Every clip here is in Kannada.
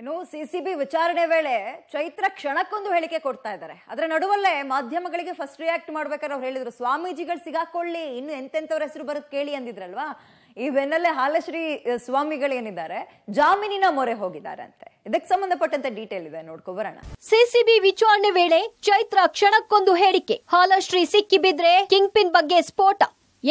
ಇನ್ನು ಸಿ ಸಿ ಬಿ ವಿಚಾರಣೆ ವೇಳೆ ಚೈತ್ರ ಕ್ಷಣಕ್ಕೊಂದು ಹೇಳಿಕೆ ಕೊಡ್ತಾ ಇದ್ದಾರೆ ಅದರ ನಡುವಲ್ಲೇ ಮಾಧ್ಯಮಗಳಿಗೆ ಫಸ್ಟ್ ರಿಯಾಕ್ಟ್ ಮಾಡ್ಬೇಕಾದ್ರೆ ಅವ್ರು ಹೇಳಿದ್ರು ಸ್ವಾಮೀಜಿಗಳು ಸಿಗಾಕೊಳ್ಳಿ ಇನ್ನು ಎಂತೆಂಥವ್ರ ಹೆಸರು ಬರಕ್ಕೆ ಕೇಳಿ ಅಂದಿದ್ರಲ್ವಾ ಈ ಬೆನ್ನಲ್ಲೇ ಹಾಲಶ್ರೀ ಏನಿದ್ದಾರೆ ಜಾಮೀನಿನ ಮೊರೆ ಹೋಗಿದ್ದಾರೆ ಅಂತೆ ಇದಕ್ಕೆ ಸಂಬಂಧಪಟ್ಟಂತೆ ಡೀಟೇಲ್ ಇದೆ ನೋಡ್ಕೋ ಬರೋಣ ಸಿಸಿಬಿ ವಿಚಾರಣೆ ವೇಳೆ ಚೈತ್ರ ಕ್ಷಣಕ್ಕೊಂದು ಹೇಳಿಕೆ ಹಾಲಶ್ರೀ ಸಿಕ್ಕಿಬಿದ್ರೆ ಕಿಂಗ್ ಪಿನ್ ಬಗ್ಗೆ ಸ್ಫೋಟ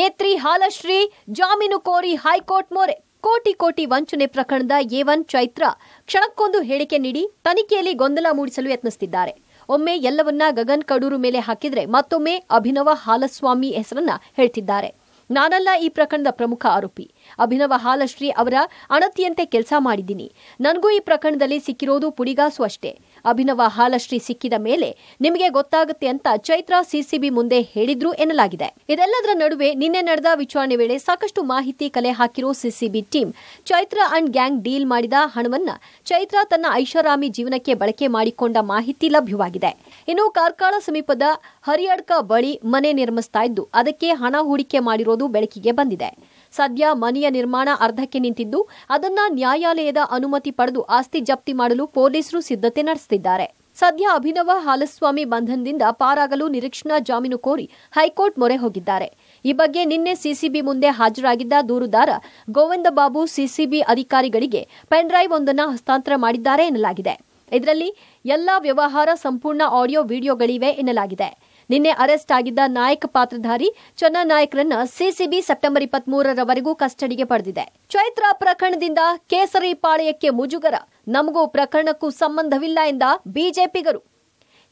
ಏತ್ರಿ ಹಾಲಶ್ರೀ ಜಾಮೀನು ಕೋರಿ ಹೈಕೋರ್ಟ್ ಮೊರೆ ಕೋಟಿ ಕೋಟಿ ವಂಚನೆ ಪ್ರಕರಣದ ಎ ಒನ್ ಚೈತ್ರ ಕ್ಷಣಕ್ಕೊಂದು ಹೇಳಿಕೆ ನೀಡಿ ತನಿಖೆಯಲ್ಲಿ ಗೊಂದಲ ಮೂಡಿಸಲು ಯತ್ನಿಸುತ್ತಿದ್ದಾರೆ ಒಮ್ಮೆ ಎಲ್ಲವನ್ನ ಗಗನ್ ಕಡೂರು ಮೇಲೆ ಹಾಕಿದ್ರೆ ಮತ್ತೊಮ್ಮೆ ಅಭಿನವ ಹಾಲಸ್ವಾಮಿ ಹೆಸರನ್ನ ಹೇಳ್ತಿದ್ದಾರೆ ನಾನಲ್ಲ ಈ ಪ್ರಕರಣದ ಪ್ರಮುಖ ಆರೋಪಿ ಅಭಿನವ ಹಾಲಶ್ರೀ ಅವರ ಅಣತಿಯಂತೆ ಕೆಲಸ ಮಾಡಿದ್ದೀನಿ ನನಗೂ ಈ ಪ್ರಕರಣದಲ್ಲಿ ಸಿಕ್ಕಿರೋದು ಪುಡಿಗಾಸು ಅಷ್ಟೇ ಅಭಿನವ ಹಾಲಶ್ರೀ ಸಿಕ್ಕಿದ ಮೇಲೆ ನಿಮಗೆ ಗೊತ್ತಾಗುತ್ತೆ ಅಂತ ಚೈತ್ರಾ ಸಿಸಿಬಿ ಮುಂದೆ ಹೇಳಿದ್ರು ಎನ್ನಲಾಗಿದೆ ಇದೆಲ್ಲದರ ನಡುವೆ ನಿನ್ನೆ ನಡೆದ ವಿಚಾರಣೆ ವೇಳೆ ಸಾಕಷ್ಟು ಮಾಹಿತಿ ಕಲೆ ಹಾಕಿರೋ CCB team Chaitra and gang deal ಮಾಡಿದ ಹಣವನ್ನ ಚೈತ್ರ ತನ್ನ ಐಷಾರಾಮಿ ಜೀವನಕ್ಕೆ ಬಳಕೆ ಮಾಡಿಕೊಂಡ ಮಾಹಿತಿ ಲಭ್ಯವಾಗಿದೆ ಇನ್ನು ಕಾರ್ಕಳ ಸಮೀಪದ ಹರಿಯಡ್ಕ ಬಳಿ ಮನೆ ನಿರ್ಮಿಸ್ತಾ ಇದ್ದು ಅದಕ್ಕೆ ಹಣ ಹೂಡಿಕೆ ಮಾಡಿರೋದು ಬೆಳಕಿಗೆ ಬಂದಿದೆ ಸದ್ಯ ಮನೆಯ ನಿರ್ಮಾಣ ಅರ್ಧಕ್ಕೆ ನಿಂತಿದ್ದು ಅದನ್ನ ನ್ಯಾಯಾಲಯದ ಅನುಮತಿ ಪಡೆದು ಆಸ್ತಿ ಜಪ್ತಿ ಮಾಡಲು ಪೊಲೀಸರು ಸಿದ್ಧತೆ ನಡೆಸುತ್ತಿದ್ದಾರೆ ಸದ್ಯ ಅಭಿನವ ಹಾಲಸ್ವಾಮಿ ಬಂಧನದಿಂದ ಪಾರಾಗಲು ನಿರೀಕ್ಷಣಾ ಜಾಮೀನು ಕೋರಿ ಹೈಕೋರ್ಟ್ ಮೊರೆ ಹೋಗಿದ್ದಾರೆ ಈ ಬಗ್ಗೆ ನಿನ್ನೆ ಸಿಸಿಬಿ ಮುಂದೆ ಹಾಜರಾಗಿದ್ದ ದೂರುದಾರ ಗೋವಿಂದ ಬಾಬು ಸಿಸಿಬಿ ಅಧಿಕಾರಿಗಳಿಗೆ ಪೆನ್ಡ್ರೈವ್ ಒಂದನ್ನು ಹಸ್ತಾಂತರ ಮಾಡಿದ್ದಾರೆ ಎನ್ನಲಾಗಿದೆ ಇದರಲ್ಲಿ ಎಲ್ಲಾ ವ್ಯವಹಾರ ಸಂಪೂರ್ಣ ಆಡಿಯೋ ವಿಡಿಯೋಗಳಿವೆ ಎನ್ನಲಾಗಿದೆ ನಿನ್ನೆ ಅರೆಸ್ಟ್ ಆಗಿದ್ದ ನಾಯಕ್ ಪಾತ್ರಧಾರಿ ಚನ್ನ ನಾಯಕರನ್ನ ಸಿಸಿಬಿ ಸೆಪ್ಟೆಂಬರ್ ಇಪ್ಪತ್ತ್ ಮೂರರವರೆಗೂ ಕಸ್ಟಡಿಗೆ ಪಡೆದಿದೆ ಚೈತ್ರ ಪ್ರಕರಣದಿಂದ ಕೇಸರಿ ಪಾಳೆಯಕ್ಕೆ ಮುಜುಗರ ನಮಗೂ ಪ್ರಕರಣಕ್ಕೂ ಸಂಬಂಧವಿಲ್ಲ ಎಂದ ಬಿಜೆಪಿಗರು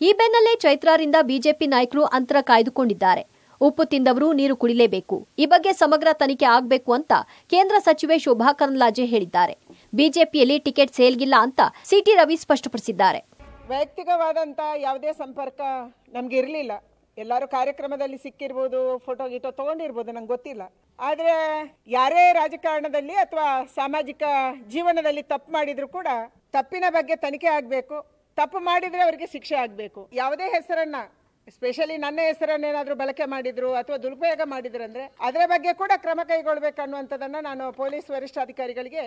ಈ ಬೆನ್ನಲ್ಲೇ ಚೈತ್ರಾರಿಂದ ಬಿಜೆಪಿ ನಾಯಕರು ಅಂತರ ಕಾಯ್ದುಕೊಂಡಿದ್ದಾರೆ ಉಪ್ಪು ತಿಂದವರು ನೀರು ಕುಡಿಲೇಬೇಕು ಈ ಬಗ್ಗೆ ಸಮಗ್ರ ತನಿಖೆ ಆಗಬೇಕು ಅಂತ ಕೇಂದ್ರ ಸಚಿವೆ ಶೋಭಾ ಕರಂದ್ಲಾಜೆ ಹೇಳಿದ್ದಾರೆ ಬಿಜೆಪಿಯಲ್ಲಿ ಟಿಕೆಟ್ ಸೇಲ್ಗಿಲ್ಲ ಅಂತ ಸಿಟಿ ರವಿ ಸ್ಪಷ್ಟಪಡಿಸಿದ್ದಾರೆ ವೈಯಕ್ತಿಕವಾದಂಥ ಯಾವುದೇ ಸಂಪರ್ಕ ನಮ್ಗೆ ಇರಲಿಲ್ಲ ಎಲ್ಲರೂ ಕಾರ್ಯಕ್ರಮದಲ್ಲಿ ಸಿಕ್ಕಿರ್ಬೋದು ಫೋಟೋ ಗೀಟೋ ತೊಗೊಂಡಿರ್ಬೋದು ನಂಗೆ ಗೊತ್ತಿಲ್ಲ ಆದರೆ ಯಾರೇ ರಾಜಕಾರಣದಲ್ಲಿ ಅಥವಾ ಸಾಮಾಜಿಕ ಜೀವನದಲ್ಲಿ ತಪ್ಪು ಮಾಡಿದರೂ ಕೂಡ ತಪ್ಪಿನ ಬಗ್ಗೆ ತನಿಖೆ ಆಗಬೇಕು ತಪ್ಪು ಮಾಡಿದರೆ ಅವರಿಗೆ ಶಿಕ್ಷೆ ಆಗಬೇಕು ಯಾವುದೇ ಹೆಸರನ್ನು ಸ್ಪೆಷಲಿ ನನ್ನ ಏನಾದರೂ ಬಳಕೆ ಮಾಡಿದ್ರು ಅಥವಾ ದುರುಪಯೋಗ ಮಾಡಿದ್ರಂದ್ರೆ ಅದರ ಬಗ್ಗೆ ಕೂಡ ಕ್ರಮ ಕೈಗೊಳ್ಬೇಕು ನಾನು ಪೊಲೀಸ್ ವರಿಷ್ಠಾಧಿಕಾರಿಗಳಿಗೆ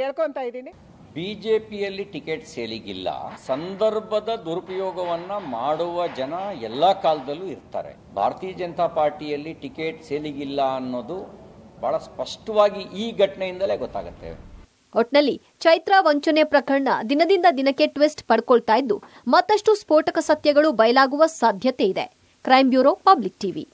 ಕೇಳ್ಕೊತಾ ಇದ್ದೀನಿ ಬಿಜೆಪಿಯಲ್ಲಿ ಟಿಕೆಟ್ ಸೇಲಿಗಿಲ್ಲ ಸಂದರ್ಭದ ದುರುಪಯೋಗವನ್ನ ಮಾಡುವ ಜನ ಎಲ್ಲ ಕಾಲದಲ್ಲೂ ಇರ್ತಾರೆ ಭಾರತೀಯ ಜನತಾ ಪಾರ್ಟಿಯಲ್ಲಿ ಟಿಕೆಟ್ ಸೇಲಿಗಿಲ್ಲ ಅನ್ನೋದು ಬಹಳ ಸ್ಪಷ್ಟವಾಗಿ ಈ ಘಟನೆಯಿಂದಲೇ ಗೊತ್ತಾಗುತ್ತೆ ಒಟ್ನಲ್ಲಿ ಚೈತ್ರ ವಂಚನೆ ಪ್ರಕರಣ ದಿನದಿಂದ ದಿನಕ್ಕೆ ಟ್ವಿಸ್ಟ್ ಪಡ್ಕೊಳ್ತಾ ಇದ್ದು ಮತ್ತಷ್ಟು ಸ್ಫೋಟಕ ಸತ್ಯಗಳು ಬಯಲಾಗುವ ಸಾಧ್ಯತೆ ಇದೆ ಕ್ರೈಮ್ ಬ್ಯೂರೋ ಪಬ್ಲಿಕ್ ಟಿವಿ